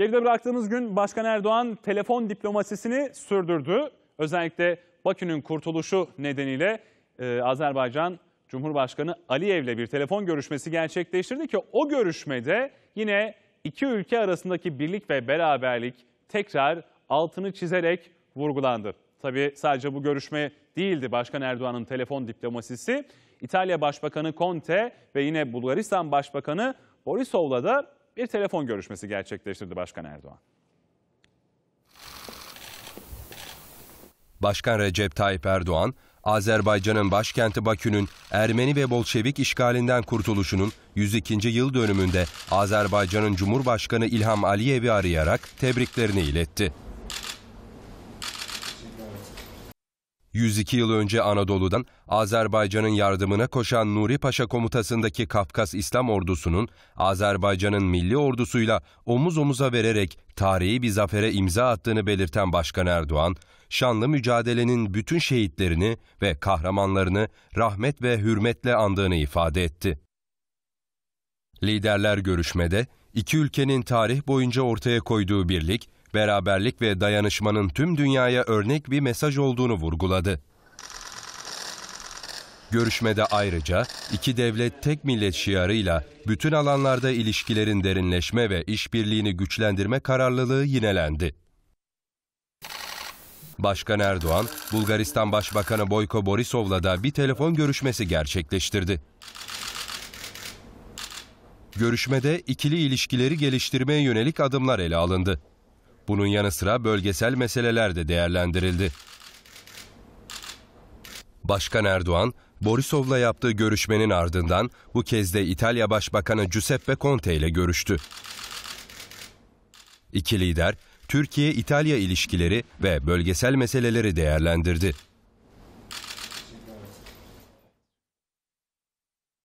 Geride bıraktığımız gün Başkan Erdoğan telefon diplomasisini sürdürdü. Özellikle Bakü'nün kurtuluşu nedeniyle e, Azerbaycan Cumhurbaşkanı Aliyev'le bir telefon görüşmesi gerçekleştirdi ki o görüşmede yine iki ülke arasındaki birlik ve beraberlik tekrar altını çizerek vurgulandı. Tabii sadece bu görüşme değildi Başkan Erdoğan'ın telefon diplomasisi. İtalya Başbakanı Conte ve yine Bulgaristan Başbakanı Borisov'la da bir telefon görüşmesi gerçekleştirdi Başkan Erdoğan. Başkan Recep Tayyip Erdoğan, Azerbaycan'ın başkenti Bakü'nün Ermeni ve Bolşevik işgalinden kurtuluşunun 102. yıl dönümünde Azerbaycan'ın Cumhurbaşkanı İlham Aliyev'i arayarak tebriklerini iletti. 102 yıl önce Anadolu'dan Azerbaycan'ın yardımına koşan Nuri Paşa komutasındaki Kafkas İslam ordusunun Azerbaycan'ın milli ordusuyla omuz omuza vererek tarihi bir zafere imza attığını belirten Başkan Erdoğan, şanlı mücadelenin bütün şehitlerini ve kahramanlarını rahmet ve hürmetle andığını ifade etti. Liderler görüşmede iki ülkenin tarih boyunca ortaya koyduğu birlik, beraberlik ve dayanışmanın tüm dünyaya örnek bir mesaj olduğunu vurguladı. Görüşmede ayrıca iki devlet tek millet şiarıyla bütün alanlarda ilişkilerin derinleşme ve işbirliğini güçlendirme kararlılığı yinelendi. Başkan Erdoğan, Bulgaristan Başbakanı Boyko Borisov'la da bir telefon görüşmesi gerçekleştirdi. Görüşmede ikili ilişkileri geliştirmeye yönelik adımlar ele alındı. Bunun yanı sıra bölgesel meseleler de değerlendirildi. Başkan Erdoğan, Borisov'la yaptığı görüşmenin ardından bu kez de İtalya Başbakanı Giuseppe Conte ile görüştü. İki lider, Türkiye-İtalya ilişkileri ve bölgesel meseleleri değerlendirdi.